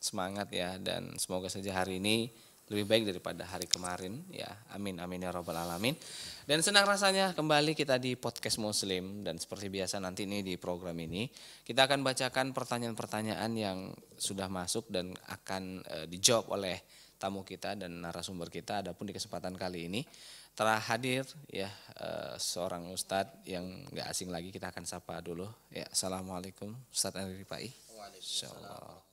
semangat ya dan semoga saja hari ini lebih baik daripada hari kemarin ya amin amin ya robbal alamin dan senang rasanya kembali kita di podcast muslim dan seperti biasa nanti ini di program ini kita akan bacakan pertanyaan-pertanyaan yang sudah masuk dan akan e, dijawab oleh tamu kita dan narasumber kita adapun di kesempatan kali ini telah hadir ya e, seorang ustadz yang nggak asing lagi kita akan sapa dulu ya assalamualaikum ustadz Andri Pai Waalaikumsalam.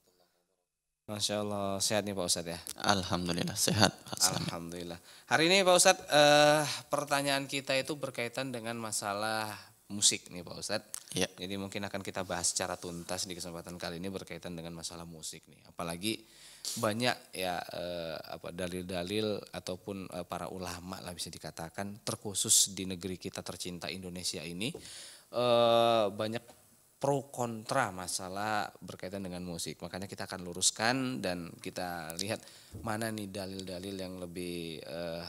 Masya Allah, sehat nih Pak Ustadz ya? Alhamdulillah, sehat. Alhamdulillah. Hari ini Pak Ustadz, eh, pertanyaan kita itu berkaitan dengan masalah musik nih Pak Ustadz. Ya. Jadi mungkin akan kita bahas secara tuntas di kesempatan kali ini berkaitan dengan masalah musik nih. Apalagi banyak ya eh, apa dalil-dalil ataupun eh, para ulama lah bisa dikatakan terkhusus di negeri kita tercinta Indonesia ini eh, banyak pro kontra masalah berkaitan dengan musik. Makanya kita akan luruskan dan kita lihat mana nih dalil-dalil yang lebih eh,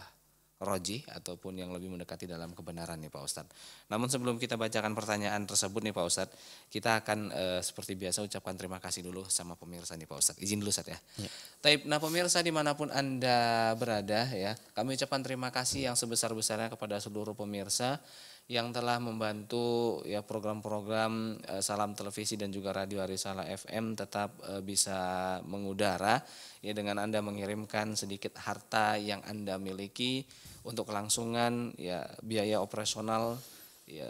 roji ataupun yang lebih mendekati dalam kebenaran nih Pak Ustadz. Namun sebelum kita bacakan pertanyaan tersebut nih Pak Ustadz, kita akan eh, seperti biasa ucapkan terima kasih dulu sama pemirsa nih Pak Ustadz. Izin dulu Ustadz ya. ya. Taip, nah pemirsa dimanapun Anda berada ya, kami ucapkan terima kasih yang sebesar-besarnya kepada seluruh pemirsa yang telah membantu ya program-program eh, Salam Televisi dan juga Radio Arisala FM tetap eh, bisa mengudara ya dengan Anda mengirimkan sedikit harta yang Anda miliki untuk kelangsungan ya biaya operasional ya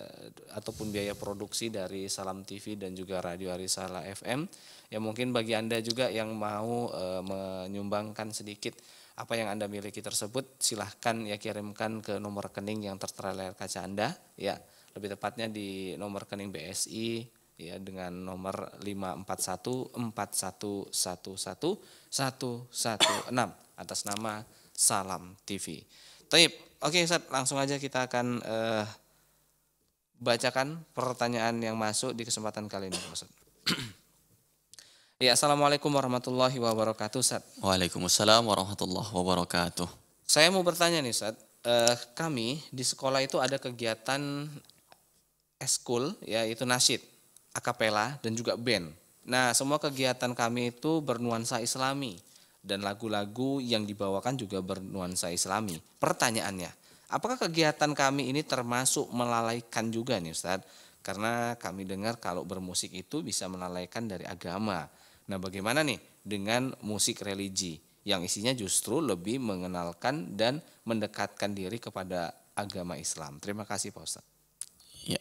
ataupun biaya produksi dari Salam TV dan juga Radio Arisala FM ya mungkin bagi Anda juga yang mau eh, menyumbangkan sedikit apa yang Anda miliki tersebut silahkan ya kirimkan ke nomor rekening yang tertera layar kaca Anda ya lebih tepatnya di nomor rekening BSI ya dengan nomor 541 satu enam atas nama Salam TV. Taib. Oke, Ustaz, langsung aja kita akan eh, bacakan pertanyaan yang masuk di kesempatan kali ini, Ustaz. Ya, Assalamualaikum warahmatullahi wabarakatuh, Ustaz. Waalaikumsalam warahmatullahi wabarakatuh. Saya mau bertanya nih, Ustaz. Eh, kami di sekolah itu ada kegiatan eskul, yaitu nasyid, akapela, dan juga band. Nah, semua kegiatan kami itu bernuansa islami. Dan lagu-lagu yang dibawakan juga bernuansa islami. Pertanyaannya, apakah kegiatan kami ini termasuk melalaikan juga nih Ustadz? Karena kami dengar kalau bermusik itu bisa melalaikan dari agama. Nah, bagaimana nih dengan musik religi yang isinya justru lebih mengenalkan dan mendekatkan diri kepada agama Islam. Terima kasih Pak Ustaz. Ya.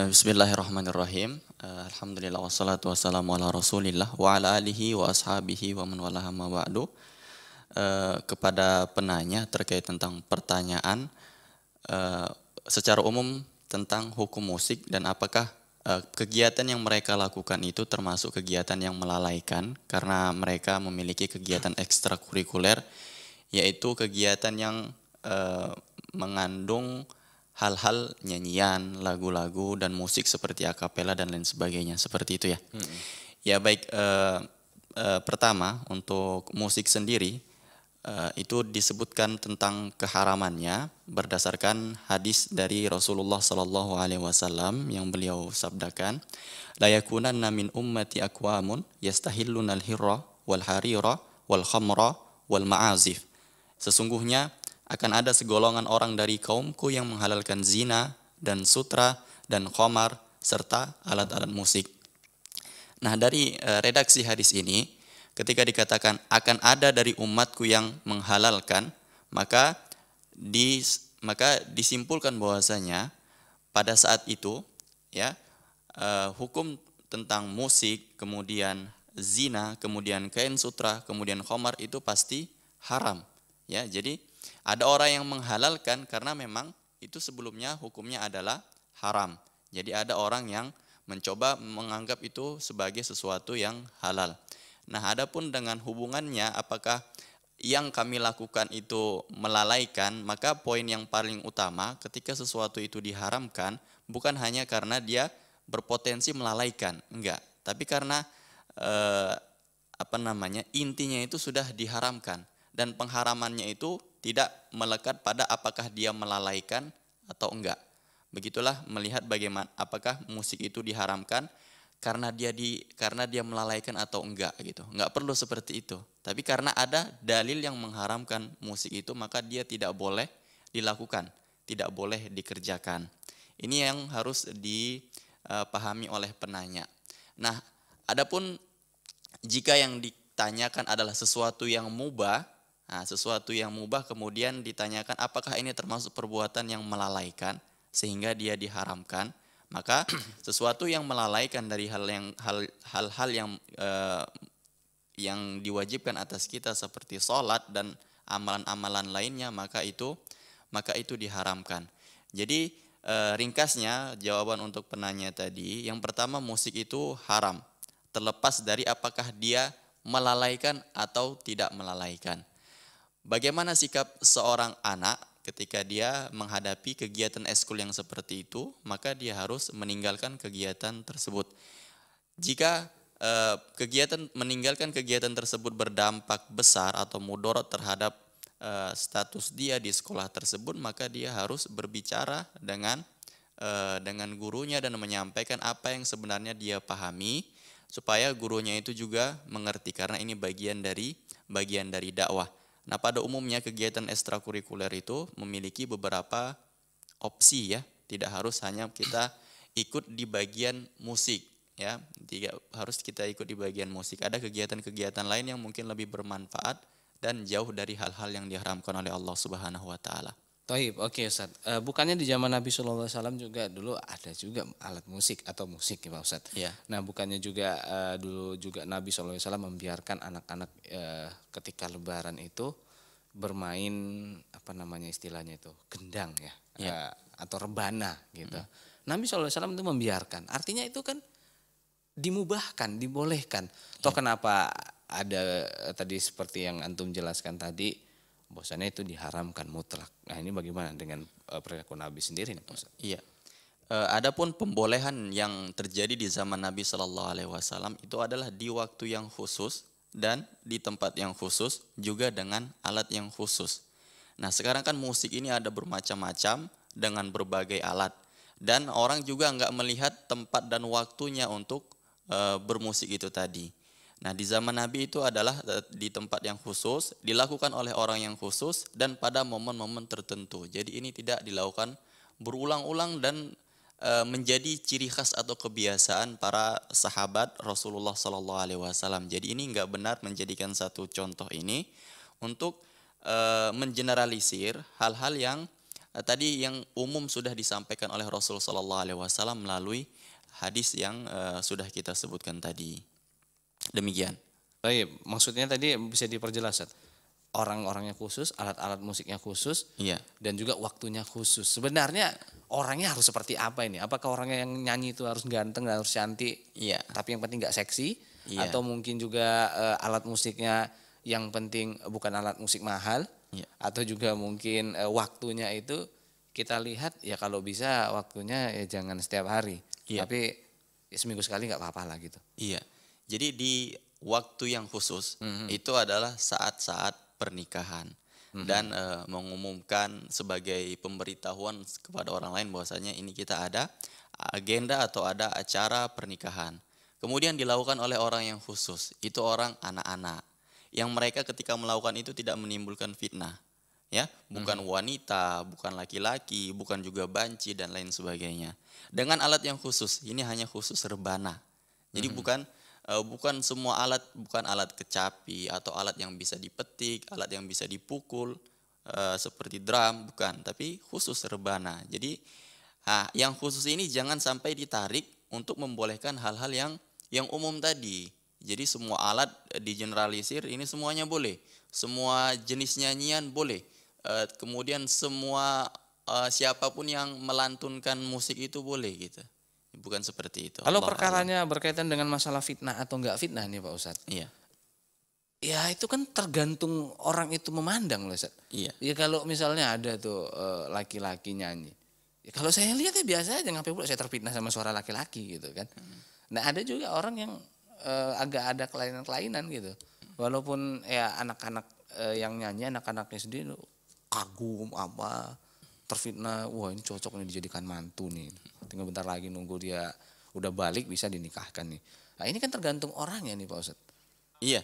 Eh, bismillahirrahmanirrahim. Eh, alhamdulillah wassalatu wassalamu ala Rasulillah wa ala alihi wa ashabihi wa man walaha eh, kepada penanya terkait tentang pertanyaan secara umum tentang hukum musik dan apakah Eh, kegiatan yang mereka lakukan itu termasuk kegiatan yang melalaikan karena mereka memiliki kegiatan ekstrakurikuler yaitu kegiatan yang eh, mengandung hal-hal nyanyian, lagu-lagu dan musik seperti akapela dan lain sebagainya seperti itu ya. Hmm. Ya baik eh, eh, pertama untuk musik sendiri Eh, itu disebutkan tentang keharamannya berdasarkan hadis dari Rasulullah Shallallahu Alaihi Wasallam yang beliau sabdakan, layakunanna min ummati akwamun yastahillun al hirra wal harira wal khamra Sesungguhnya akan ada segolongan orang dari kaumku yang menghalalkan zina dan sutra dan khamar serta alat-alat musik. Nah dari eh, redaksi hadis ini ketika dikatakan akan ada dari umatku yang menghalalkan, maka di maka disimpulkan bahwasanya pada saat itu ya eh, hukum tentang musik, kemudian zina, kemudian kain sutra, kemudian khomar itu pasti haram. Ya, jadi ada orang yang menghalalkan karena memang itu sebelumnya hukumnya adalah haram. Jadi ada orang yang mencoba menganggap itu sebagai sesuatu yang halal. Nah, adapun dengan hubungannya apakah yang kami lakukan itu melalaikan, maka poin yang paling utama ketika sesuatu itu diharamkan bukan hanya karena dia berpotensi melalaikan, enggak, tapi karena eh, apa namanya? intinya itu sudah diharamkan dan pengharamannya itu tidak melekat pada apakah dia melalaikan atau enggak. Begitulah melihat bagaimana apakah musik itu diharamkan karena dia di karena dia melalaikan atau enggak gitu. Enggak perlu seperti itu. Tapi karena ada dalil yang mengharamkan musik itu maka dia tidak boleh dilakukan, tidak boleh dikerjakan. Ini yang harus dipahami eh, oleh penanya. Nah, adapun jika yang ditanyakan adalah sesuatu yang mubah, nah, sesuatu yang mubah kemudian ditanyakan apakah ini termasuk perbuatan yang melalaikan sehingga dia diharamkan maka sesuatu yang melalaikan dari hal yang hal-hal yang eh, yang diwajibkan atas kita seperti sholat dan amalan-amalan lainnya maka itu maka itu diharamkan. Jadi e, ringkasnya jawaban untuk penanya tadi, yang pertama musik itu haram terlepas dari apakah dia melalaikan atau tidak melalaikan. Bagaimana sikap seorang anak ketika dia menghadapi kegiatan eskul yang seperti itu, maka dia harus meninggalkan kegiatan tersebut. Jika eh, kegiatan meninggalkan kegiatan tersebut berdampak besar atau mudorot terhadap eh, status dia di sekolah tersebut, maka dia harus berbicara dengan eh, dengan gurunya dan menyampaikan apa yang sebenarnya dia pahami supaya gurunya itu juga mengerti karena ini bagian dari bagian dari dakwah. Nah, pada umumnya kegiatan ekstrakurikuler itu memiliki beberapa opsi ya, tidak harus hanya kita ikut di bagian musik ya, tidak harus kita ikut di bagian musik. Ada kegiatan-kegiatan lain yang mungkin lebih bermanfaat dan jauh dari hal-hal yang diharamkan oleh Allah Subhanahu wa taala. Tohib, oke okay, Ustaz. E, bukannya di zaman Nabi Shallallahu Alaihi Wasallam juga dulu ada juga alat musik atau musik ya Pak Ustaz. Ya. Nah bukannya juga e, dulu juga Nabi Shallallahu Alaihi Wasallam membiarkan anak-anak e, ketika Lebaran itu bermain apa namanya istilahnya itu gendang ya ya. e, atau rebana gitu. Hmm. Nabi Shallallahu Alaihi Wasallam itu membiarkan. Artinya itu kan dimubahkan, dibolehkan. Yeah. Toh iya. kenapa ada tadi seperti yang antum jelaskan tadi Bosannya itu diharamkan mutlak. Nah ini bagaimana dengan eh, perilaku Nabi sendiri nih Iya. E, adapun pembolehan yang terjadi di zaman Nabi Shallallahu Alaihi Wasallam itu adalah di waktu yang khusus dan di tempat yang khusus juga dengan alat yang khusus. Nah sekarang kan musik ini ada bermacam-macam dengan berbagai alat dan orang juga nggak melihat tempat dan waktunya untuk e, bermusik itu tadi. Nah, di zaman Nabi itu adalah eh, di tempat yang khusus, dilakukan oleh orang yang khusus dan pada momen-momen tertentu. Jadi ini tidak dilakukan berulang-ulang dan eh, menjadi ciri khas atau kebiasaan para sahabat Rasulullah SAW. Jadi ini nggak benar menjadikan satu contoh ini untuk e, mengeneralisir hal-hal yang tadi yang umum sudah disampaikan oleh Rasulullah SAW melalui hadis yang sudah kita sebutkan tadi. Demikian. Baik, maksudnya tadi bisa diperjelas orang-orangnya khusus, alat-alat musiknya khusus, iya. dan juga waktunya khusus. Sebenarnya orangnya harus seperti apa ini? Apakah orangnya yang nyanyi itu harus ganteng dan harus cantik? Iya. Tapi yang penting nggak seksi? Iya. Atau mungkin juga uh, alat musiknya yang penting bukan alat musik mahal? Iya. Atau juga mungkin uh, waktunya itu kita lihat ya kalau bisa waktunya ya jangan setiap hari, iya. tapi ya, seminggu sekali nggak apa-apa lah gitu. Iya jadi di waktu yang khusus mm -hmm. itu adalah saat-saat pernikahan mm -hmm. dan uh, mengumumkan sebagai pemberitahuan kepada orang lain bahwasanya ini kita ada agenda atau ada acara pernikahan. Kemudian dilakukan oleh orang yang khusus, itu orang anak-anak yang mereka ketika melakukan itu tidak menimbulkan fitnah. Ya, bukan mm -hmm. wanita, bukan laki-laki, bukan juga banci dan lain sebagainya. Dengan alat yang khusus, ini hanya khusus rebana. Jadi mm -hmm. bukan Eh, bukan semua alat bukan alat kecapi atau alat yang bisa dipetik, alat yang bisa dipukul eh, seperti drum bukan, tapi khusus rebana. Jadi yang khusus ini jangan sampai ditarik untuk membolehkan hal-hal yang yang umum tadi. Jadi semua alat eh, digeneralisir ini semuanya boleh, semua jenis nyanyian boleh. Kemudian semua siapapun yang melantunkan musik itu boleh gitu. Bukan seperti itu. Kalau perkaranya Allah. berkaitan dengan masalah fitnah atau enggak fitnah nih Pak Ustadz. Iya. Ya itu kan tergantung orang itu memandang loh Ustadz. Iya. Ya kalau misalnya ada tuh eh, laki-laki nyanyi. Ya kalau saya lihat ya biasa aja ngapain pula saya terfitnah sama suara laki-laki gitu kan. Hmm. Nah ada juga orang yang eh, agak ada kelainan-kelainan gitu. Walaupun ya anak-anak eh, yang nyanyi anak-anaknya sendiri kagum apa terfitnah wah ini cocok nih dijadikan mantu nih tinggal bentar lagi nunggu dia udah balik bisa dinikahkan nih nah ini kan tergantung orangnya nih pak Ustadz iya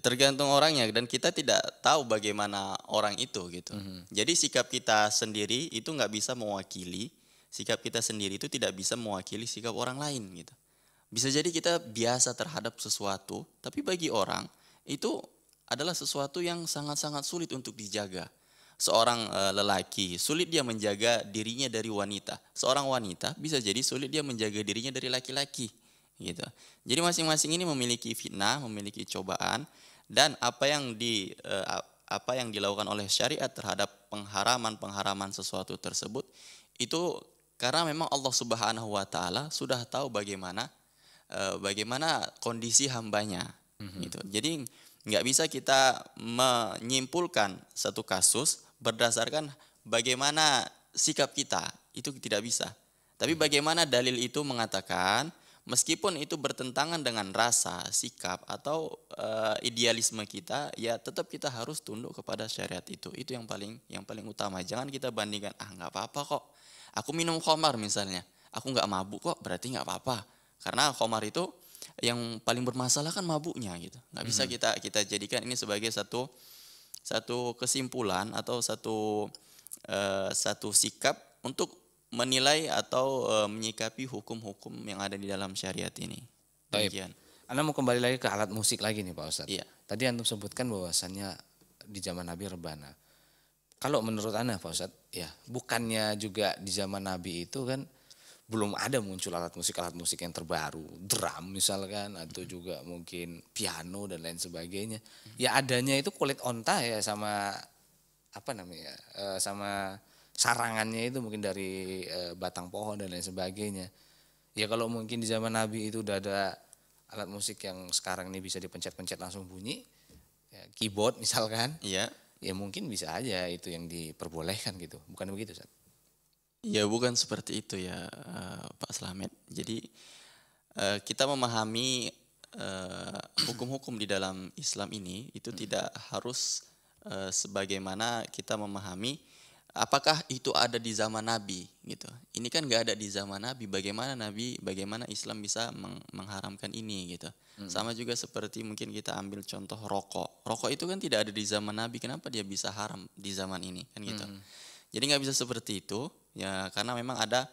tergantung orangnya dan kita tidak tahu bagaimana orang itu gitu mm-hmm. jadi sikap kita sendiri itu nggak bisa mewakili sikap kita sendiri itu tidak bisa mewakili sikap orang lain gitu bisa jadi kita biasa terhadap sesuatu tapi bagi orang itu adalah sesuatu yang sangat-sangat sulit untuk dijaga seorang eh, lelaki, sulit dia menjaga dirinya dari wanita. Seorang wanita bisa jadi sulit dia menjaga dirinya dari laki-laki, gitu. Jadi masing-masing ini memiliki fitnah, memiliki cobaan dan apa yang di eh, apa yang dilakukan oleh syariat terhadap pengharaman-pengharaman sesuatu tersebut itu karena memang Allah Subhanahu wa taala sudah tahu bagaimana eh, bagaimana kondisi hambanya, mhm. gitu. Jadi nggak bisa kita menyimpulkan satu kasus berdasarkan bagaimana sikap kita, itu tidak bisa. Tapi bagaimana dalil itu mengatakan meskipun itu bertentangan dengan rasa, sikap atau uh, idealisme kita, ya tetap kita harus tunduk kepada syariat itu. Itu yang paling yang paling utama. Jangan kita bandingkan ah nggak apa-apa kok. Aku minum khamar misalnya, aku nggak mabuk kok, berarti nggak apa-apa. Karena khamar itu yang paling bermasalah kan mabuknya gitu. Nggak bisa hmm. kita kita jadikan ini sebagai satu satu kesimpulan atau satu eh, satu sikap untuk menilai atau eh, menyikapi hukum-hukum yang ada di dalam syariat ini. Demikian. Anda mau kembali lagi ke alat musik lagi nih Pak Ustadz. Iya. Tadi Anda sebutkan bahwasannya di zaman Nabi rebana. Kalau menurut Anda Pak Ustadz, ya bukannya juga di zaman Nabi itu kan belum ada muncul alat musik alat musik yang terbaru drum misalkan atau juga mungkin piano dan lain sebagainya ya adanya itu kulit onta ya sama apa namanya eh, sama sarangannya itu mungkin dari eh, batang pohon dan lain sebagainya ya kalau mungkin di zaman nabi itu udah ada alat musik yang sekarang ini bisa dipencet-pencet langsung bunyi ya, keyboard misalkan ya ya mungkin bisa aja itu yang diperbolehkan gitu bukan begitu Seth. Ya bukan seperti itu ya eh, Pak Slamet. Jadi eh, kita memahami eh, hukum-hukum di dalam Islam ini itu hmm. tidak harus sebagaimana kita memahami apakah itu ada di zaman Nabi gitu. Ini kan nggak ada di zaman Nabi. Bagaimana Nabi, bagaimana Islam bisa mengharamkan ini gitu. Hmm. Sama juga seperti mungkin kita ambil contoh rokok. Rokok itu kan tidak ada di zaman Nabi. Kenapa dia bisa haram di zaman ini kan gitu. Hmm. Jadi nggak bisa seperti itu ya karena memang ada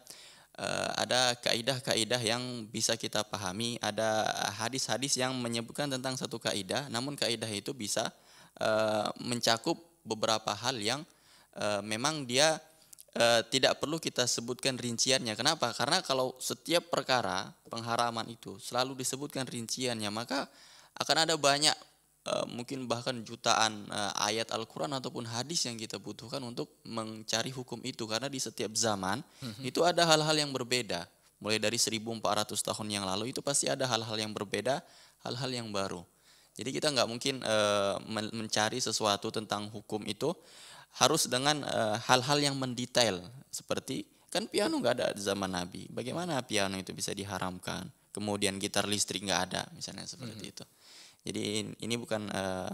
eh, ada kaidah-kaidah yang bisa kita pahami, ada hadis-hadis yang menyebutkan tentang satu kaidah, namun kaidah itu bisa eh, mencakup beberapa hal yang eh, memang dia tidak perlu kita sebutkan rinciannya. Kenapa? Karena kalau setiap perkara pengharaman itu selalu disebutkan rinciannya, maka akan ada banyak Eh, mungkin bahkan jutaan uh, ayat Al-Quran ataupun hadis yang kita butuhkan untuk mencari hukum itu karena di setiap zaman mm-hmm. itu ada hal-hal yang berbeda mulai dari 1400 tahun yang lalu itu pasti ada hal-hal yang berbeda hal-hal yang baru jadi kita nggak mungkin uh, mencari sesuatu tentang hukum itu harus dengan uh, hal-hal yang mendetail seperti kan piano nggak ada zaman Nabi bagaimana piano itu bisa diharamkan kemudian gitar listrik nggak ada misalnya seperti mm-hmm. itu jadi ini bukan uh,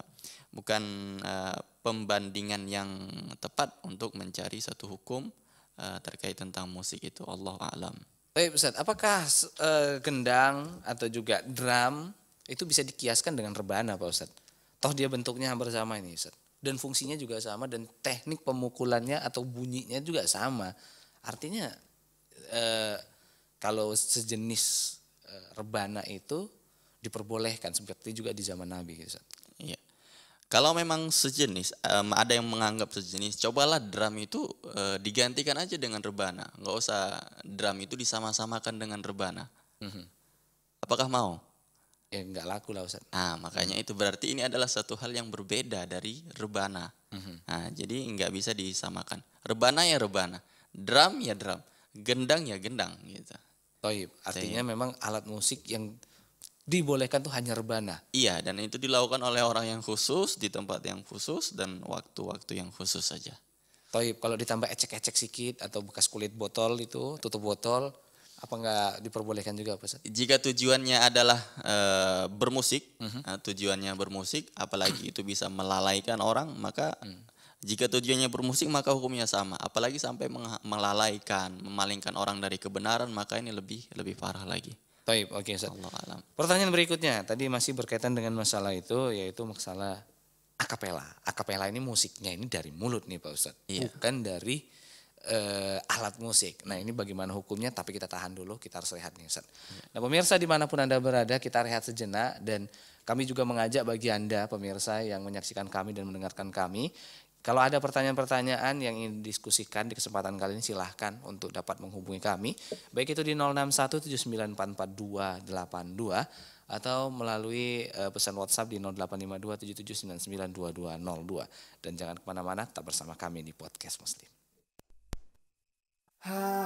bukan uh, pembandingan yang tepat untuk mencari satu hukum uh, terkait tentang musik itu Allah alam. Baik Ustaz, apakah uh, gendang atau juga drum itu bisa dikiaskan dengan rebana Pak Ustaz? Toh dia bentuknya hampir sama ini Ustaz. Dan fungsinya juga sama dan teknik pemukulannya atau bunyinya juga sama. Artinya uh, kalau sejenis rebana itu diperbolehkan seperti juga di zaman Nabi gitu. Iya. Kalau memang sejenis, um, ada yang menganggap sejenis, cobalah drum itu uh, digantikan aja dengan rebana. Nggak usah drum itu disama-samakan dengan rebana. Mm-hmm. Apakah mau? Ya nggak laku lah Ustaz. Nah makanya itu berarti ini adalah satu hal yang berbeda dari rebana. Mm-hmm. Nah, jadi nggak bisa disamakan. Rebana ya rebana, drum ya drum, gendang ya gendang gitu. Toib, artinya Toib. memang alat musik yang dibolehkan tuh hanya rebana. Iya, dan itu dilakukan oleh orang yang khusus di tempat yang khusus dan waktu-waktu yang khusus saja. Toib, kalau ditambah ecek-ecek sedikit atau bekas kulit botol itu, tutup botol, apa enggak diperbolehkan juga Pak? Jika tujuannya adalah e, bermusik, uh-huh. tujuannya bermusik, apalagi itu bisa melalaikan orang, maka uh-huh. jika tujuannya bermusik maka hukumnya sama. Apalagi sampai melalaikan, memalingkan orang dari kebenaran, maka ini lebih lebih parah lagi. Taib, oke okay, alam. Pertanyaan berikutnya, tadi masih berkaitan dengan masalah itu, yaitu masalah akapela. Akapela ini musiknya ini dari mulut nih Pak Ustaz, iya. bukan dari uh, alat musik. Nah ini bagaimana hukumnya, tapi kita tahan dulu, kita harus rehat nih Ustaz. Iya. Nah pemirsa dimanapun Anda berada, kita rehat sejenak dan kami juga mengajak bagi Anda pemirsa yang menyaksikan kami dan mendengarkan kami kalau ada pertanyaan-pertanyaan yang ingin didiskusikan di kesempatan kali ini silahkan untuk dapat menghubungi kami. Baik itu di 0617944282 atau melalui eh, pesan WhatsApp di 085277992202. Dan jangan kemana-mana, tetap bersama kami di Podcast Muslim. Ha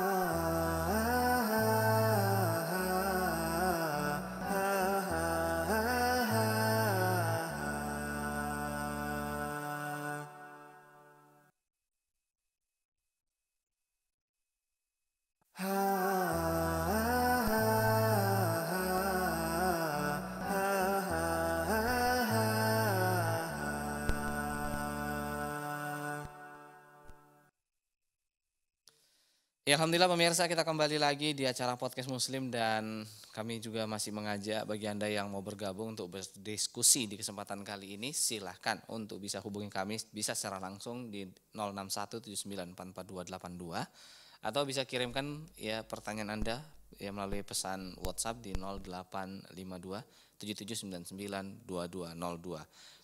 Ya Alhamdulillah pemirsa kita kembali lagi di acara Podcast Muslim dan kami juga masih mengajak bagi Anda yang mau bergabung untuk berdiskusi di kesempatan kali ini silahkan untuk bisa hubungi kami bisa secara langsung di 0617944282 atau bisa kirimkan ya pertanyaan Anda ya melalui pesan WhatsApp di 0852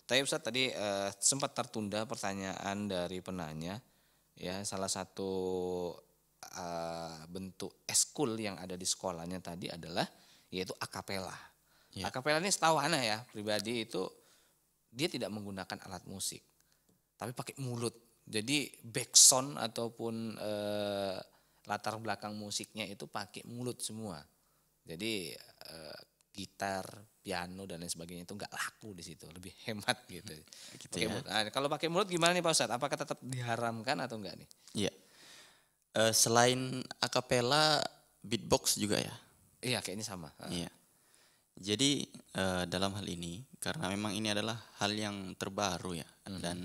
Tapi Ustaz tadi eh, sempat tertunda pertanyaan dari penanya ya salah satu Eh, bentuk eskul yang ada di sekolahnya tadi adalah yaitu akapela. Ya. Akapela ini setahu Ana ya pribadi itu dia tidak menggunakan alat musik, tapi pakai mulut. Jadi backsound ataupun eh, latar belakang musiknya itu pakai mulut semua. Jadi eh, gitar, piano dan lain sebagainya itu nggak laku di situ, lebih hemat gitu. gitu ya. Nah, kalau pakai mulut gimana nih Pak Ustadz? Apakah tetap diharamkan atau enggak nih? Iya. Uh, selain akapela, beatbox juga ya? Iya, kayaknya sama. Ah. Iya. Jadi uh, dalam hal ini, karena memang ini adalah hal yang terbaru ya, hmm. dan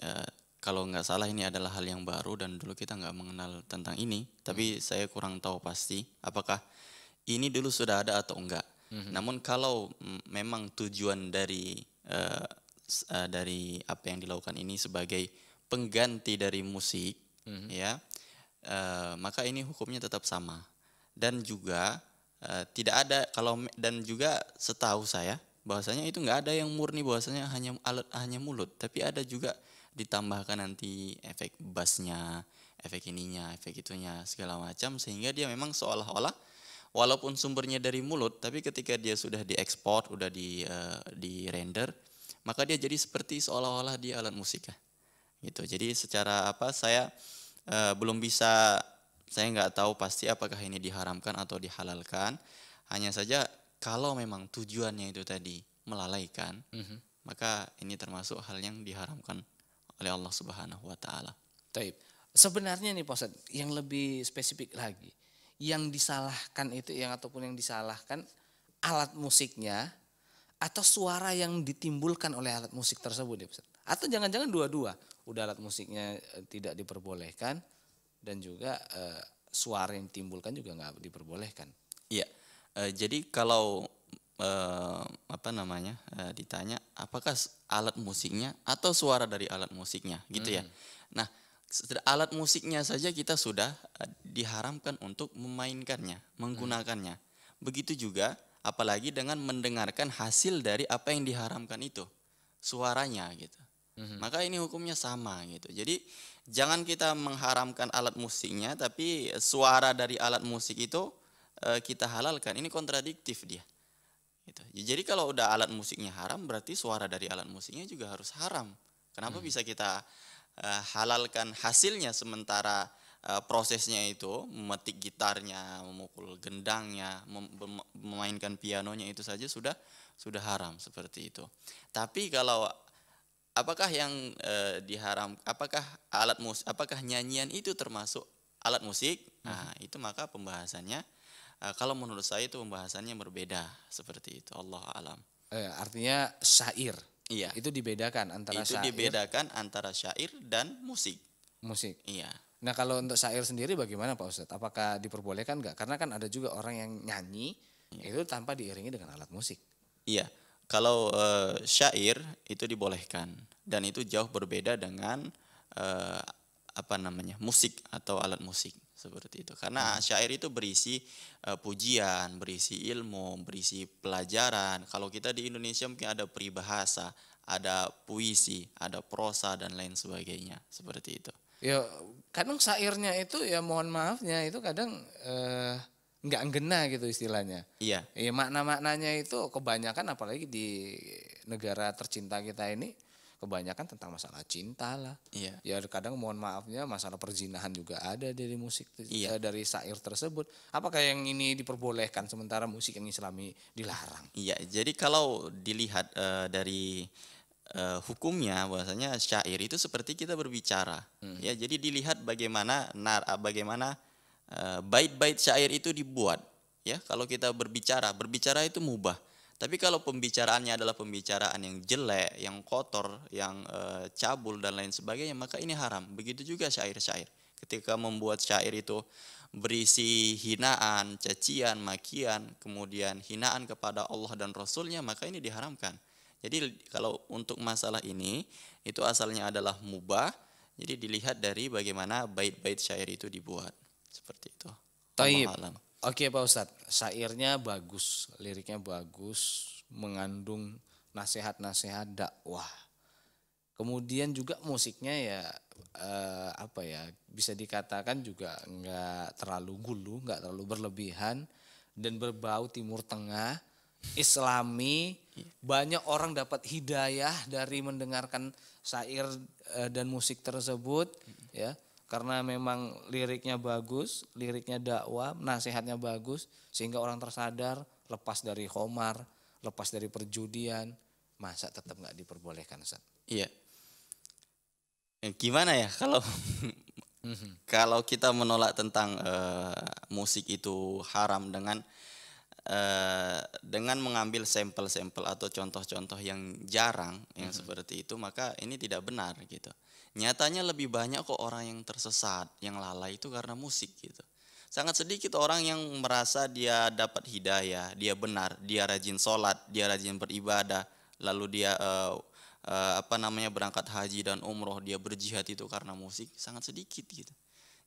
uh, kalau nggak salah ini adalah hal yang baru dan dulu kita nggak mengenal tentang ini, tapi hmm. saya kurang tahu pasti apakah ini dulu sudah ada atau enggak. Hmm. Namun kalau memang tujuan dari uh, dari apa yang dilakukan ini sebagai pengganti dari musik hmm. ya uh, maka ini hukumnya tetap sama dan juga uh, tidak ada kalau dan juga setahu saya bahwasanya itu nggak ada yang murni bahwasanya hanya alat hanya mulut tapi ada juga ditambahkan nanti efek basnya efek ininya efek itunya segala macam sehingga dia memang seolah-olah walaupun sumbernya dari mulut tapi ketika dia sudah diekspor udah di uh, di render maka dia jadi seperti seolah-olah dia alat musik gitu jadi secara apa saya Eh, belum bisa saya nggak tahu pasti apakah ini diharamkan atau dihalalkan. Hanya saja kalau memang tujuannya itu tadi melalaikan, mm -hmm. maka ini termasuk hal yang diharamkan oleh Allah Subhanahu wa taala. Taib. Sebenarnya nih Pak yang lebih spesifik lagi, yang disalahkan itu yang ataupun yang disalahkan alat musiknya atau suara yang ditimbulkan oleh alat musik tersebut ya Atau jangan-jangan dua-dua, udah alat musiknya eh, tidak diperbolehkan dan juga e, suara yang timbulkan juga nggak diperbolehkan. Iya. E, jadi kalau e, apa namanya e, ditanya apakah alat musiknya atau suara dari alat musiknya gitu ya? hmm. ya. Nah alat musiknya saja kita sudah diharamkan untuk memainkannya, menggunakannya. Hmm. Begitu juga apalagi dengan mendengarkan hasil dari apa yang diharamkan itu suaranya gitu hmm Maka ini hukumnya sama gitu. Jadi jangan kita mengharamkan alat musiknya, tapi suara dari alat musik itu e, kita halalkan. Ini kontradiktif dia. Gitu. Jadi kalau udah alat musiknya haram, berarti suara dari alat musiknya juga harus haram. Kenapa mm-hmm. bisa kita e, halalkan hasilnya sementara eh, prosesnya itu memetik gitarnya, memukul gendangnya, mem- memainkan pianonya itu saja sudah sudah haram seperti itu. Tapi kalau apakah yang e, diharam apakah alat mus apakah nyanyian itu termasuk alat musik hmm. itu maka pembahasannya e, kalau menurut saya itu pembahasannya berbeda seperti itu Allah alam e, artinya syair iya itu dibedakan antara itu syair. dibedakan antara syair dan musik musik iya nah kalau untuk syair sendiri bagaimana pak ustadz apakah diperbolehkan nggak karena kan ada juga orang yang nyanyi iya. itu tanpa diiringi dengan alat musik iya kalau uh, syair itu dibolehkan dan itu jauh berbeda dengan uh, apa namanya musik atau alat musik seperti itu. Karena hmm. syair itu berisi uh, pujian, berisi ilmu, berisi pelajaran. Kalau kita di Indonesia mungkin ada peribahasa, ada puisi, ada prosa dan lain sebagainya seperti itu. Ya kadang syairnya itu ya mohon maafnya itu kadang. Uh nggak ngena gitu istilahnya. Iya. Ya, makna-maknanya itu kebanyakan apalagi di negara tercinta kita ini kebanyakan tentang masalah cinta lah. Iya. Ya kadang mohon maafnya masalah perzinahan juga ada dari musik eh, iya. dari syair tersebut. Apakah yang ini diperbolehkan sementara musik yang Islami dilarang? Iya. Jadi kalau dilihat uh, dari uh, hukumnya bahwasanya syair itu seperti kita berbicara. Hmm. Ya, jadi dilihat bagaimana nar bagaimana Eh, bait-bait syair itu dibuat ya kalau kita berbicara berbicara itu mubah tapi kalau pembicaraannya adalah pembicaraan yang jelek yang kotor yang e, cabul dan lain sebagainya maka ini haram begitu juga syair-syair ketika membuat syair itu berisi hinaan cacian makian kemudian hinaan kepada Allah dan Rasulnya maka ini diharamkan jadi kalau untuk masalah ini itu asalnya adalah mubah jadi dilihat dari bagaimana bait-bait syair itu dibuat seperti itu. Taib. Oke Pak Ustadz, syairnya bagus, liriknya bagus, mengandung nasihat-nasihat dakwah. Kemudian juga musiknya ya eh, apa ya bisa dikatakan juga nggak terlalu gulu, nggak terlalu berlebihan dan berbau Timur Tengah, Islami. Banyak orang dapat hidayah dari mendengarkan syair eh, dan musik tersebut, ya karena memang liriknya bagus, liriknya dakwah, nasihatnya bagus, sehingga orang tersadar lepas dari homar, lepas dari perjudian, masa tetap nggak diperbolehkan Ustaz? Iya. Eh, gimana ya kalau mhm. kalau kita menolak tentang uh, musik itu haram dengan Eh, dengan mengambil sampel-sampel atau contoh-contoh yang jarang yang mm -hmm. seperti itu maka ini tidak benar gitu. Nyatanya lebih banyak kok orang yang tersesat, yang lalai itu karena musik gitu. Sangat sedikit orang yang merasa dia dapat hidayah, dia benar, dia rajin sholat, dia rajin beribadah, lalu dia uh, uh, apa namanya berangkat haji dan umroh, dia berjihad itu karena musik sangat sedikit gitu.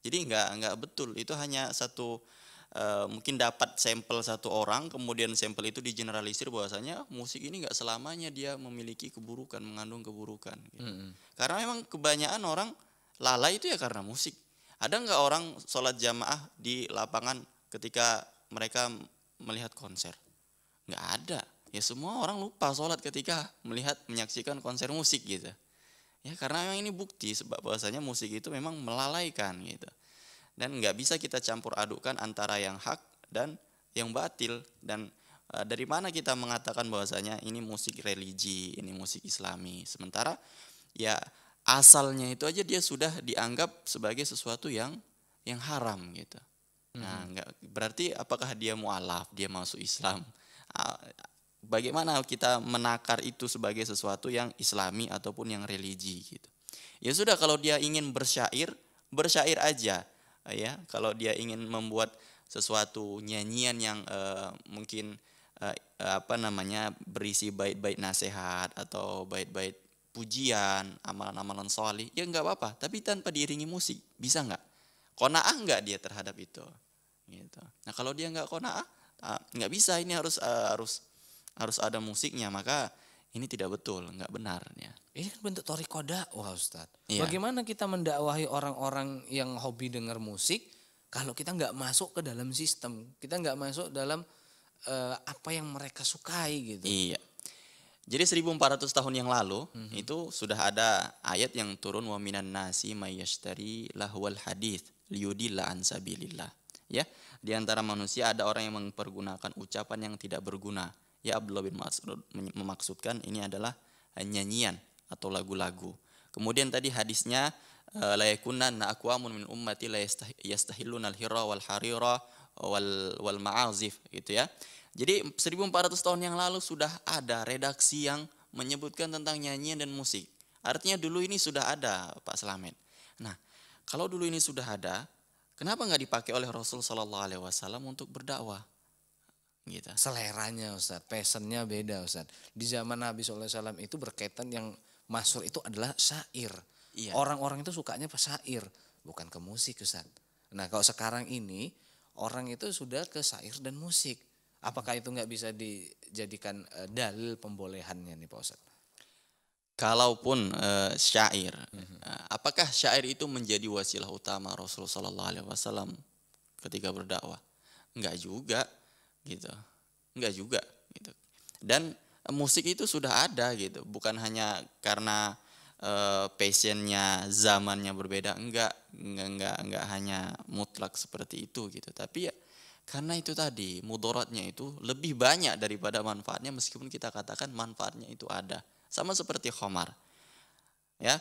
Jadi nggak nggak betul itu hanya satu Eh, mungkin dapat sampel satu orang, kemudian sampel itu digeneralisir bahwasanya musik ini nggak selamanya dia memiliki keburukan, mengandung keburukan. Gitu. Mm -hmm. Karena memang kebanyakan orang lalai itu ya karena musik. Ada nggak orang sholat jamaah di lapangan ketika mereka melihat konser? Nggak ada. Ya semua orang lupa sholat ketika melihat menyaksikan konser musik gitu. Ya karena memang ini bukti sebab bahwasanya musik itu memang melalaikan gitu dan nggak bisa kita campur adukkan antara yang hak dan yang batil dan e, dari mana kita mengatakan bahwasanya ini musik religi, ini musik islami. Sementara ya asalnya itu aja dia sudah dianggap sebagai sesuatu yang yang haram gitu. Hmm. Nah, enggak berarti apakah dia mualaf, dia masuk Islam. Bagaimana kita menakar itu sebagai sesuatu yang islami ataupun yang religi gitu. Ya sudah kalau dia ingin bersyair, bersyair aja ya kalau dia ingin membuat sesuatu nyanyian yang uh, mungkin uh, apa namanya berisi bait-bait nasihat atau bait-bait pujian amalan-amalan soli ya nggak apa-apa tapi tanpa diiringi musik bisa nggak konaah nggak dia terhadap itu gitu nah kalau dia nggak konaah ah, nggak bisa ini harus uh, harus harus ada musiknya maka ini tidak betul, nggak benar ya. Ini kan bentuk toriko dakwah Ustaz. Ya. Bagaimana kita mendakwahi orang-orang yang hobi dengar musik kalau kita nggak masuk ke dalam sistem, kita nggak masuk dalam uh, apa yang mereka sukai gitu. Iya. Jadi 1400 tahun yang lalu mm -hmm. itu sudah ada ayat yang turun wa minan nasi mayyashtari lahwal hadith liudilla an sabilillah. Ya, di antara manusia ada orang yang mempergunakan ucapan yang tidak berguna ya Abdullah bin Mas'ud memaksudkan ini adalah eh, nyanyian atau lagu-lagu. Kemudian tadi hadisnya eh, la yakunanna aqwamun min ummati la yastahilluna al-hira wal harira wal wal ma'azif gitu ya. Jadi 1400 tahun yang lalu sudah ada redaksi yang menyebutkan tentang nyanyian dan musik. Artinya dulu ini sudah ada Pak Slamet. Nah, kalau dulu ini sudah ada, kenapa nggak dipakai oleh Rasul Shallallahu Alaihi Wasallam untuk berdakwah? gitu. Seleranya Ustaz, passionnya beda Ustaz. Di zaman Nabi SAW itu berkaitan yang masuk itu adalah syair. Iya. Orang-orang itu sukanya syair, bukan ke musik Ustaz. Nah kalau sekarang ini orang itu sudah ke syair dan musik. Apakah itu nggak bisa dijadikan eh, dalil pembolehannya nih Pak Ustaz? Kalaupun e, syair, mm-hmm. apakah syair itu menjadi wasilah utama Rasulullah SAW ketika berdakwah? Enggak juga gitu nggak juga gitu dan eh, musik itu sudah ada gitu bukan hanya karena uh, passionnya zamannya berbeda enggak enggak enggak enggak hanya mutlak seperti itu gitu tapi ya karena itu tadi mudaratnya itu lebih banyak daripada manfaatnya meskipun kita katakan manfaatnya itu ada sama seperti khomar ya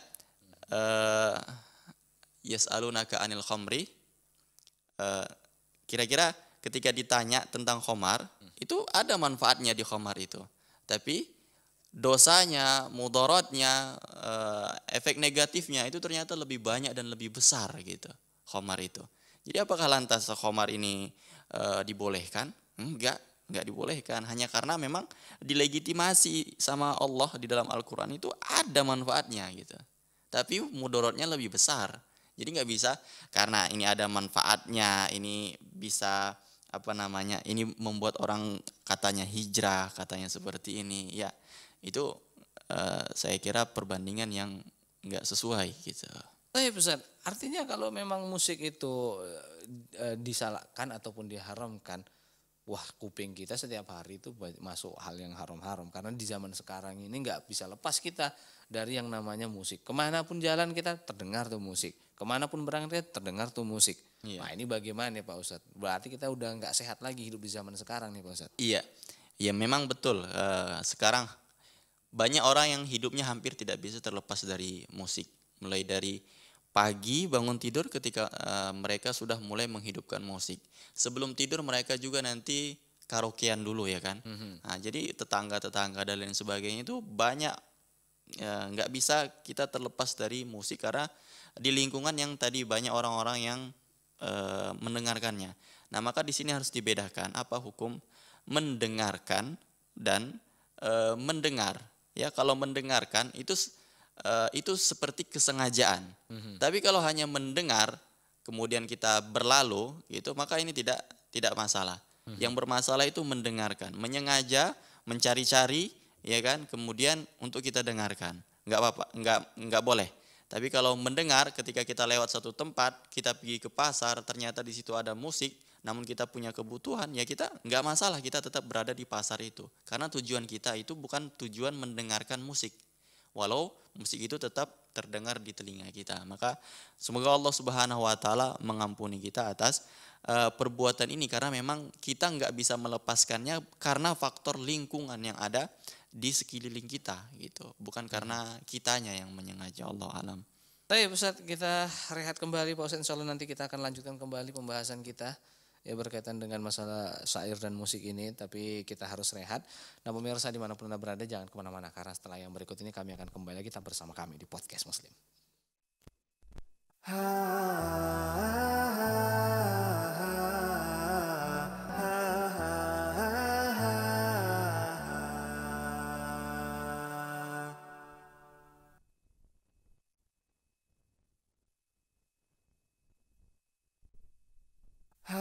uh, eh, yes alunaka anil khomri uh, kira-kira ketika ditanya tentang khomar, itu ada manfaatnya di khomar itu. Tapi dosanya, mudorotnya, eh, efek negatifnya itu ternyata lebih banyak dan lebih besar gitu khomar itu. Jadi apakah lantas khomar ini e, dibolehkan? Enggak, enggak dibolehkan. Hanya karena memang dilegitimasi sama Allah di dalam Al-Quran itu ada manfaatnya gitu. Tapi mudorotnya lebih besar. Jadi nggak bisa karena ini ada manfaatnya, ini bisa apa namanya ini membuat orang katanya hijrah katanya seperti ini ya itu uh, saya kira perbandingan yang nggak sesuai gitu. Oh iya, Tapi pesan artinya kalau memang musik itu uh, disalahkan ataupun diharamkan, wah kuping kita setiap hari itu masuk hal yang haram-haram karena di zaman sekarang ini nggak bisa lepas kita dari yang namanya musik. Kemanapun jalan kita terdengar tuh musik, kemanapun berangkat terdengar tuh musik. Iya. Nah ini bagaimana nih Pak Ustadz? Berarti kita udah nggak sehat lagi hidup di zaman sekarang nih Pak Ustadz. Iya, ya memang betul. Uh, sekarang banyak orang yang hidupnya hampir tidak bisa terlepas dari musik. Mulai dari pagi bangun tidur ketika uh, mereka sudah mulai menghidupkan musik. Sebelum tidur mereka juga nanti karaokean dulu ya kan. Mm-hmm. Nah, jadi tetangga-tetangga dan lain sebagainya itu banyak ya, nggak uh, bisa kita terlepas dari musik karena di lingkungan yang tadi banyak orang-orang yang e, mendengarkannya. Nah, maka di sini harus dibedakan apa hukum mendengarkan dan e, mendengar. Ya, kalau mendengarkan itu e, itu seperti kesengajaan. Mm -hmm. Tapi kalau hanya mendengar kemudian kita berlalu gitu, maka ini tidak tidak masalah. Mm -hmm. Yang bermasalah itu mendengarkan, menyengaja, mencari-cari, ya kan? Kemudian untuk kita dengarkan, nggak apa-apa, nggak nggak boleh. Tapi kalau mendengar ketika kita lewat satu tempat, kita pergi ke pasar, ternyata di situ ada musik, namun kita punya kebutuhan, ya kita nggak masalah, kita tetap berada di pasar itu. Karena tujuan kita itu bukan tujuan mendengarkan musik. Walau musik itu tetap terdengar di telinga kita. Maka semoga Allah Subhanahu wa taala mengampuni kita atas eh, perbuatan ini karena memang kita nggak bisa melepaskannya karena faktor lingkungan yang ada di sekeliling kita gitu bukan hmm. karena kitanya yang menyengaja Allah alam tapi pusat kita rehat kembali Pak Ustaz insya Allah nanti kita akan lanjutkan kembali pembahasan kita ya berkaitan dengan masalah syair dan musik ini tapi kita harus rehat nah pemirsa dimanapun anda berada jangan kemana-mana karena setelah yang berikut ini kami akan kembali lagi bersama kami di podcast Muslim ha, ha, ha. Ya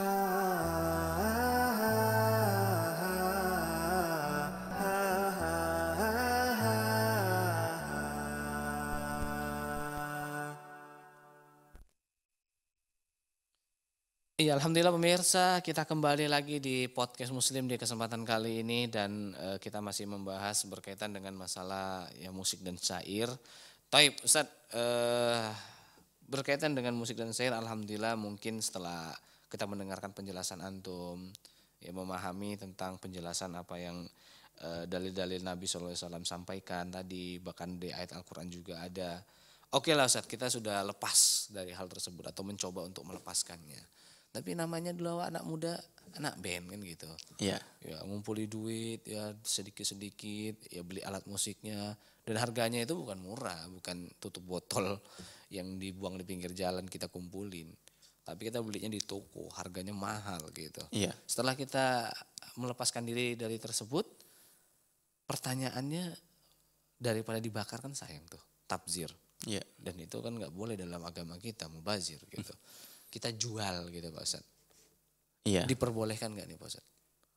alhamdulillah pemirsa, kita kembali lagi di podcast Muslim di kesempatan kali ini dan e, kita masih membahas berkaitan dengan masalah ya musik dan syair. Taib, Ustaz, e, berkaitan dengan musik dan syair, alhamdulillah mungkin setelah kita mendengarkan penjelasan antum ya memahami tentang penjelasan apa yang eh, dalil-dalil e, Nabi SAW sampaikan tadi bahkan di ayat Al-Quran juga ada oke lah saat kita sudah lepas dari hal tersebut atau mencoba untuk melepaskannya tapi namanya dulu anak muda anak band kan gitu ya ya ngumpuli duit ya sedikit sedikit ya beli alat musiknya dan harganya itu bukan murah bukan tutup botol yang dibuang di pinggir jalan kita kumpulin tapi kita belinya di toko harganya mahal gitu iya. setelah kita melepaskan diri dari tersebut pertanyaannya daripada dibakar kan sayang tuh tabzir Iya. dan itu kan nggak boleh dalam agama kita mubazir gitu kita jual gitu pak Ustadz iya. diperbolehkan nggak nih pak Ustadz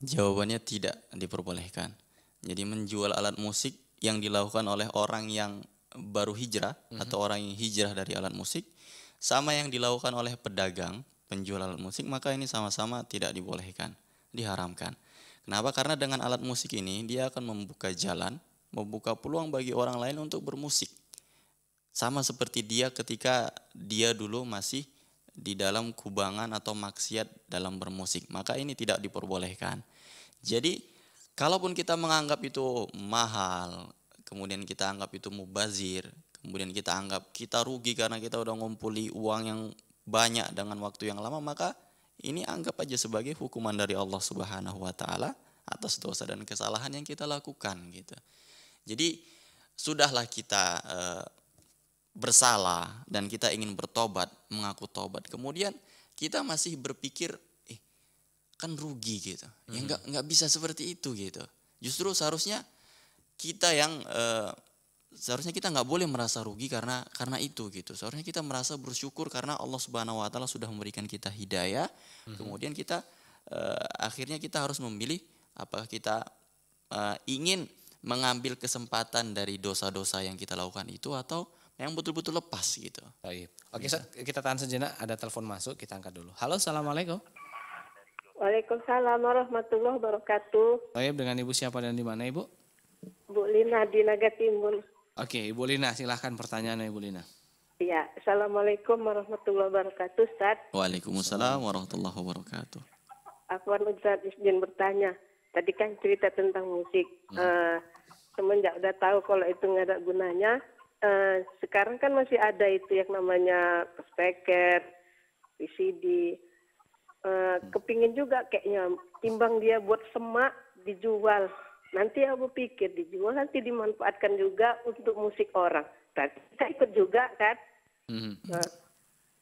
jawabannya tidak diperbolehkan jadi menjual alat musik yang dilakukan oleh orang yang baru hijrah mm -hmm. atau orang yang hijrah dari alat musik sama yang dilakukan oleh pedagang penjual alat musik, maka ini sama-sama tidak dibolehkan, diharamkan. Kenapa? Karena dengan alat musik ini dia akan membuka jalan, membuka peluang bagi orang lain untuk bermusik. Sama seperti dia ketika dia dulu masih di dalam kubangan atau maksiat dalam bermusik, maka ini tidak diperbolehkan. Jadi, kalaupun kita menganggap itu mahal, kemudian kita anggap itu mubazir, kemudian kita anggap kita rugi karena kita udah ngumpuli uang yang banyak dengan waktu yang lama, maka ini anggap aja sebagai hukuman dari Allah Subhanahu wa taala atas dosa dan kesalahan yang kita lakukan gitu. Jadi sudahlah kita e, bersalah dan kita ingin bertobat, mengaku tobat. Kemudian kita masih berpikir eh kan rugi gitu. Ya hmm. nggak nggak bisa seperti itu gitu. Justru seharusnya kita yang e, seharusnya kita nggak boleh merasa rugi karena karena itu gitu. Seharusnya kita merasa bersyukur karena Allah Subhanahu wa taala sudah memberikan kita hidayah. hmm Kemudian kita uh, akhirnya kita harus memilih apakah kita uh, ingin mengambil kesempatan dari dosa-dosa yang kita lakukan itu atau yang betul-betul lepas gitu. baik Oke, so, iya. kita tahan sejenak, ada telepon masuk, kita angkat dulu. Halo, Assalamualaikum. Waalaikumsalam warahmatullahi wabarakatuh. Oh, dengan Ibu siapa dan di mana Ibu? Bu Lina di Naga Timur. Oke, Ibu Lina, silahkan pertanyaannya Ibu Lina. Ya, Assalamualaikum warahmatullahi wabarakatuh, Ustaz. Waalaikumsalam warahmatullahi wabarakatuh. Aku Ustaz izin bertanya, tadi kan cerita tentang musik. Hmm. Uh, semenjak udah tahu kalau itu nggak ada gunanya, uh, sekarang kan masih ada itu yang namanya speaker, VCD. Uh, eh, hmm. kepingin juga kayaknya timbang dia buat semak dijual nanti aku pikir dijual nanti dimanfaatkan juga untuk musik orang kan kita ikut juga kan mm. nah,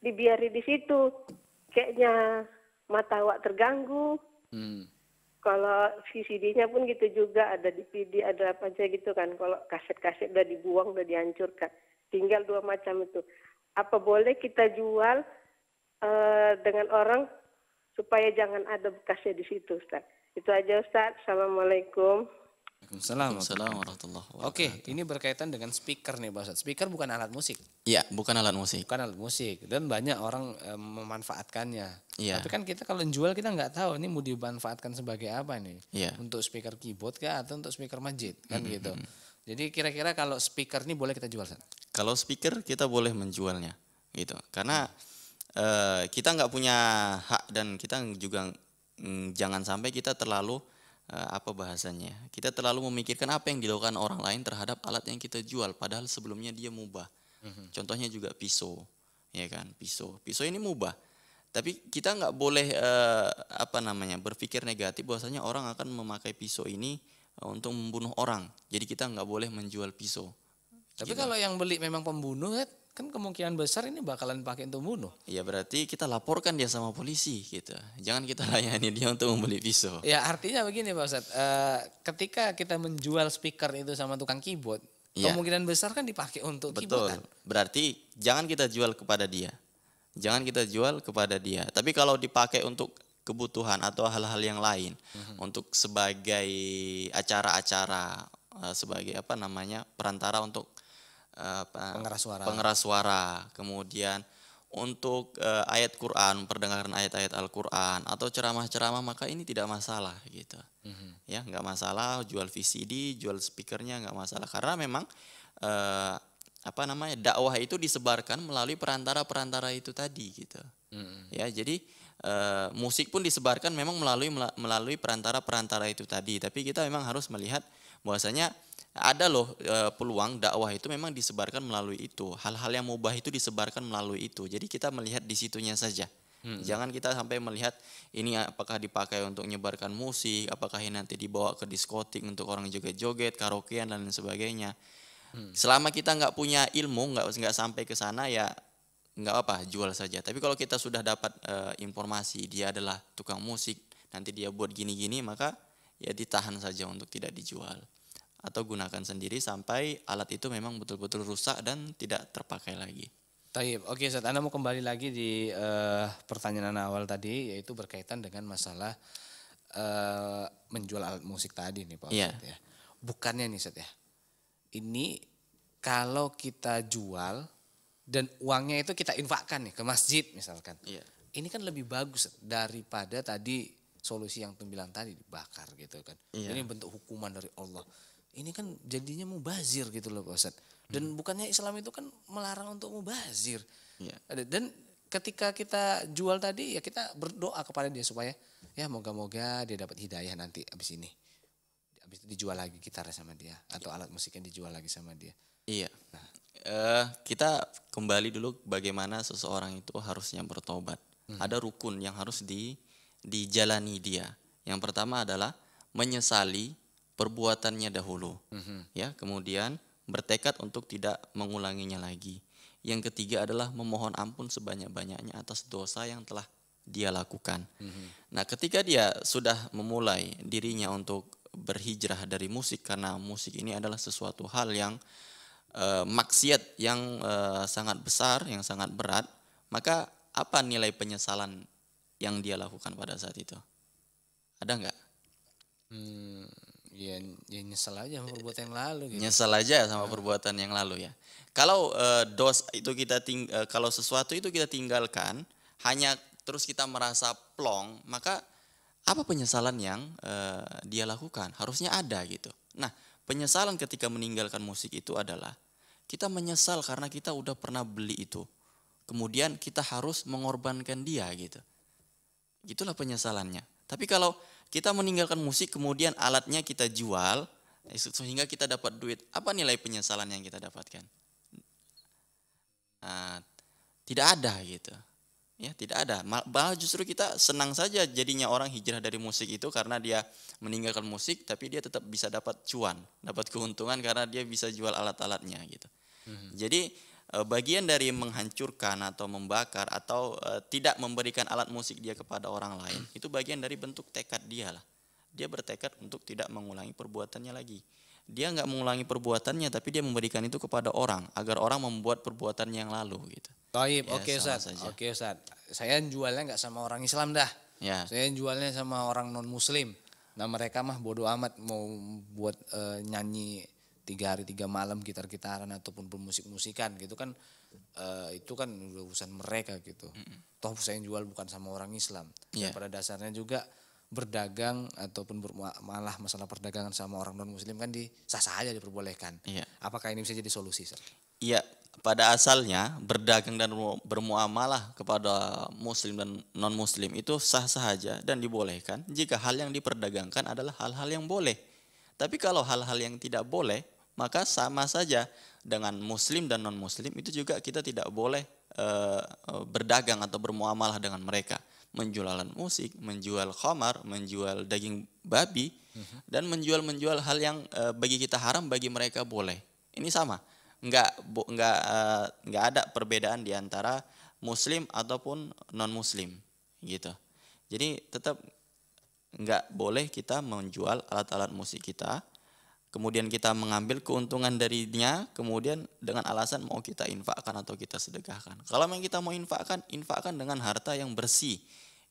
dibiari di situ kayaknya mata awak terganggu mm. kalau VCD-nya pun gitu juga ada di DVD ada apa aja gitu kan kalau kaset-kaset udah dibuang udah dihancurkan tinggal dua macam itu apa boleh kita jual uh, dengan orang supaya jangan ada bekasnya di situ Ustaz. Itu aja Ustaz. Assalamualaikum. Waalaikumsalam. Waalaikumsalam warahmatullahi wabarakatuh. Oke, ini berkaitan dengan speaker nih Pak Speaker bukan alat musik. Iya, bukan alat musik. Bukan alat musik dan banyak orang e, memanfaatkannya. Iya. Tapi kan kita kalau jual kita nggak tahu ini mau dimanfaatkan sebagai apa nih. Ya. Untuk speaker keyboard kah atau untuk speaker masjid kan -hmm. gitu. Jadi kira-kira kalau speaker ini boleh kita jual San? Kalau speaker kita boleh menjualnya gitu. Karena e, kita nggak punya hak dan kita juga mm, jangan sampai kita terlalu Eh, apa bahasanya. Kita terlalu memikirkan apa yang dilakukan orang lain terhadap alat yang kita jual, padahal sebelumnya dia mubah. Mm-hmm. Contohnya juga pisau, ya kan, pisau. Pisau ini mubah, tapi kita nggak boleh uh, apa namanya berpikir negatif bahwasanya orang akan memakai pisau ini eh, untuk membunuh orang. Jadi kita nggak boleh menjual pisau. Tapi gitu. kalau yang beli memang pembunuh, kan? kan kemungkinan besar ini bakalan pakai untuk bunuh. Iya berarti kita laporkan dia sama polisi gitu. Jangan kita layani dia untuk membeli pisau. Ya artinya begini Pak Ustadz, e, ketika kita menjual speaker itu sama tukang keyboard, ya. kemungkinan besar kan dipakai untuk Betul. keyboard kan? Berarti jangan kita jual kepada dia. Jangan kita jual kepada dia. Tapi kalau dipakai untuk kebutuhan atau hal-hal yang lain hmm untuk sebagai acara-acara eh, sebagai apa namanya perantara untuk apa, pengeras suara. Pengeras suara. Kemudian untuk uh, ayat Quran, perdengaran ayat-ayat Al-Quran atau ceramah-ceramah maka ini tidak masalah gitu. Mm-hmm. Ya, nggak masalah jual VCD, jual speakernya nggak masalah karena memang uh, apa namanya dakwah itu disebarkan melalui perantara-perantara itu tadi gitu. Mm-hmm. Ya, jadi uh, musik pun disebarkan memang melalui melalui perantara-perantara itu tadi. Tapi kita memang harus melihat bahwasanya ada loh e, peluang dakwah itu memang disebarkan melalui itu. Hal-hal yang mubah itu disebarkan melalui itu. Jadi kita melihat di situnya saja. Hmm. Jangan kita sampai melihat ini apakah dipakai untuk menyebarkan musik, apakah ini nanti dibawa ke diskotik untuk orang joget-joget, karaokean dan lain sebagainya. Hmm. Selama kita nggak punya ilmu, nggak nggak sampai ke sana ya nggak apa, jual saja. Tapi kalau kita sudah dapat e, informasi dia adalah tukang musik, nanti dia buat gini-gini maka ya ditahan saja untuk tidak dijual atau gunakan sendiri sampai alat itu memang betul-betul rusak dan tidak terpakai lagi. Taib. Oke, Saat Anda mau kembali lagi di uh, pertanyaan awal tadi yaitu berkaitan dengan masalah uh, menjual alat musik tadi nih Pak yeah. Ya. Bukannya nih Ustaz ya. Ini kalau kita jual dan uangnya itu kita infakkan nih ke masjid misalkan. Yeah. Ini kan lebih bagus daripada tadi solusi yang bilang tadi dibakar gitu kan. Iya. Ini bentuk hukuman dari Allah. Ini kan jadinya mubazir gitu loh Pak Ustaz. Dan hmm. bukannya Islam itu kan melarang untuk mubazir. Iya. Dan ketika kita jual tadi ya kita berdoa kepada dia supaya ya moga-moga dia dapat hidayah nanti abis ini. Abis itu dijual lagi gitar sama dia atau alat musiknya dijual lagi sama dia. Iya. Nah. Uh, kita kembali dulu bagaimana seseorang itu harusnya bertobat. Hmm. Ada rukun yang harus di dijalani dia. Yang pertama adalah menyesali perbuatannya dahulu, mm-hmm. ya. Kemudian bertekad untuk tidak mengulanginya lagi. Yang ketiga adalah memohon ampun sebanyak-banyaknya atas dosa yang telah dia lakukan. Mm-hmm. Nah, ketika dia sudah memulai dirinya untuk berhijrah dari musik karena musik ini adalah sesuatu hal yang e, maksiat yang e, sangat besar, yang sangat berat, maka apa nilai penyesalan yang dia lakukan pada saat itu? Ada nggak? Hmm, ya, ya nyesel aja sama eh, perbuatan yang lalu. Gitu. Nyesel aja sama hmm. perbuatan yang lalu ya. Kalau e, dos itu kita ting, e, kalau sesuatu itu kita tinggalkan hanya terus kita merasa plong, maka apa penyesalan yang e, dia lakukan? Harusnya ada gitu. Nah, penyesalan ketika meninggalkan musik itu adalah kita menyesal karena kita udah pernah beli itu. Kemudian kita harus mengorbankan dia gitu. Itulah penyesalannya. Tapi kalau kita meninggalkan musik kemudian alatnya kita jual eh, sehingga kita dapat duit, apa nilai penyesalan yang kita dapatkan? Nah, tidak ada gitu. Ya, tidak ada. Malah justru kita senang saja jadinya orang hijrah dari musik itu karena dia meninggalkan musik tapi dia tetap bisa dapat cuan, dapat keuntungan karena dia bisa jual alat-alatnya gitu. Mm -hmm. Jadi Eh, bagian dari menghancurkan atau membakar atau eh, tidak memberikan alat musik dia kepada orang lain itu bagian dari bentuk tekad dia lah dia bertekad untuk tidak mengulangi perbuatannya lagi dia nggak mengulangi perbuatannya tapi dia memberikan itu kepada orang agar orang membuat perbuatan yang lalu gitu Taib, ya, oke Ustaz. Oke saat Saya jualnya nggak sama orang Islam dah. Ya. Saya jualnya sama orang non muslim. Nah, mereka mah bodoh amat mau buat uh, nyanyi tiga hari tiga malam gitar-gitaran ataupun bermusik-musikan gitu kan uh, itu kan urusan mereka gitu. Mm -hmm. Toh saya jual bukan sama orang Islam. Yeah. pada dasarnya juga berdagang ataupun malah masalah perdagangan sama orang non muslim kan di sah sah aja diperbolehkan. Iya. Apakah ini bisa jadi solusi, Sir? Iya, pada asalnya berdagang dan bermuamalah kepada muslim dan non muslim itu sah sah aja dan dibolehkan jika hal yang diperdagangkan adalah hal-hal yang boleh. Tapi kalau hal-hal yang tidak boleh maka sama saja dengan muslim dan non muslim itu juga kita tidak boleh e, berdagang atau bermuamalah dengan mereka menjualan musik menjual khamar menjual daging babi mhm. dan menjual menjual hal yang e, bagi kita haram bagi mereka boleh ini sama nggak bu, nggak e, nggak ada perbedaan di antara muslim ataupun non muslim gitu jadi tetap nggak boleh kita menjual alat-alat musik kita kemudian kita mengambil keuntungan darinya, kemudian dengan alasan mau kita infakkan atau kita sedekahkan. Kalau yang kita mau infakkan, infakkan dengan harta yang bersih,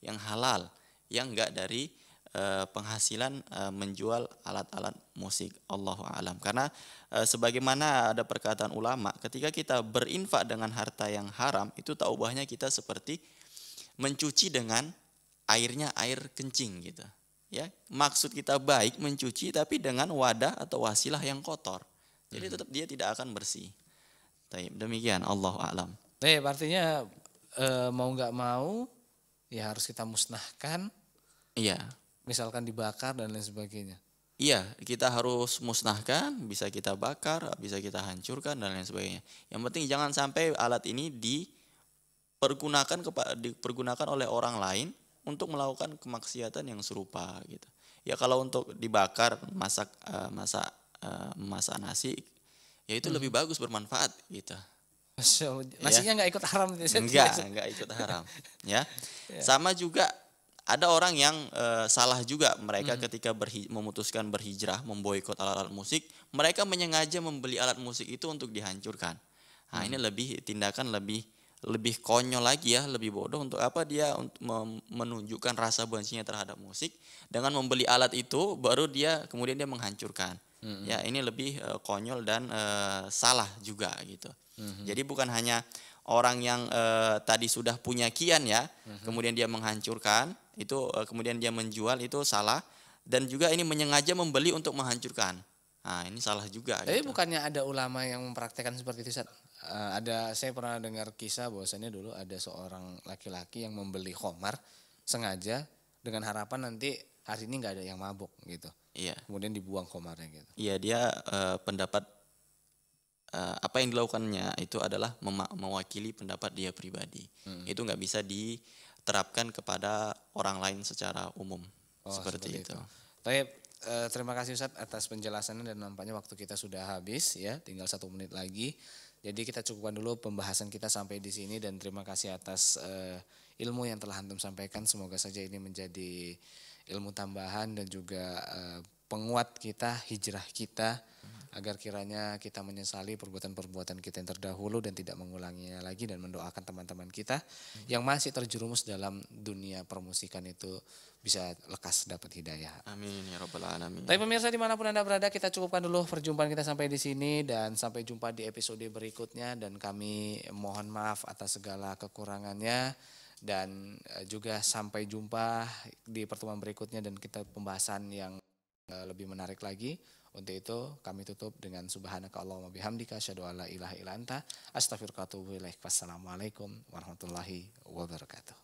yang halal, yang enggak dari eh, penghasilan eh, menjual alat-alat musik. Allah alam. Karena eh, sebagaimana ada perkataan ulama, ketika kita berinfak dengan harta yang haram, itu taubahnya kita seperti mencuci dengan airnya air kencing gitu ya maksud kita baik mencuci tapi dengan wadah atau wasilah yang kotor jadi hmm. tetap dia tidak akan bersih Taib. demikian Allah alam eh artinya e, mau nggak mau ya harus kita musnahkan iya misalkan dibakar dan lain sebagainya Iya, kita harus musnahkan, bisa kita bakar, bisa kita hancurkan dan lain sebagainya. Yang penting jangan sampai alat ini dipergunakan kepada dipergunakan oleh orang lain untuk melakukan kemaksiatan yang serupa gitu. Ya kalau untuk dibakar masak uh, masak uh, eh, masak nasi ya itu hmm. lebih bagus bermanfaat gitu. So, ya. nasinya nggak ikut haram Enggak, nggak ikut haram ya. ya. Sama juga ada orang yang e, salah juga mereka hmm. ketika berhi memutuskan berhijrah memboikot alat-alat musik mereka menyengaja membeli alat musik itu untuk dihancurkan nah hmm. ini lebih tindakan lebih lebih konyol lagi ya, lebih bodoh untuk apa dia untuk menunjukkan rasa bencinya terhadap musik dengan membeli alat itu baru dia kemudian dia menghancurkan. Mm-hmm. Ya, ini lebih uh, konyol dan uh, salah juga gitu. Mm-hmm. Jadi bukan hanya orang yang uh, tadi sudah punya kian ya, mm-hmm. kemudian dia menghancurkan, itu uh, kemudian dia menjual itu salah dan juga ini menyengaja membeli untuk menghancurkan. Nah, ini salah juga. Tapi gitu. bukannya ada ulama yang mempraktekkan seperti itu, Ustaz? uh, ada saya pernah dengar kisah bahwasannya dulu ada seorang laki-laki yang membeli Komar sengaja dengan harapan nanti hari ini nggak ada yang mabuk gitu. Iya. Kemudian dibuang komarnya gitu. Iya dia uh, pendapat uh, apa yang dilakukannya itu adalah mewakili pendapat dia pribadi. hmm Itu nggak bisa diterapkan kepada orang lain secara umum oh, seperti, seperti itu. itu. Tapi uh, terima kasih Ustadz atas penjelasannya dan nampaknya waktu kita sudah habis ya, tinggal satu menit lagi. Jadi kita cukupkan dulu pembahasan kita sampai di sini dan terima kasih atas uh, ilmu yang telah antum sampaikan. Semoga saja ini menjadi ilmu tambahan dan juga uh, penguat kita, hijrah kita, agar kiranya kita menyesali perbuatan-perbuatan kita yang terdahulu dan tidak mengulanginya lagi dan mendoakan teman-teman kita hmm. yang masih terjerumus dalam dunia permusikan itu bisa lekas dapat hidayah. Amin ya robbal alamin. Tapi pemirsa dimanapun anda berada kita cukupkan dulu perjumpaan kita sampai di sini dan sampai jumpa di episode berikutnya dan kami mohon maaf atas segala kekurangannya dan eh, juga sampai jumpa di pertemuan berikutnya dan kita pembahasan yang Eh, lebih menarik lagi. Untuk itu kami tutup dengan subhanaka Allahumma bihamdika asyhadu alla ilaha illa anta astaghfiruka wa Wassalamualaikum warahmatullahi wabarakatuh.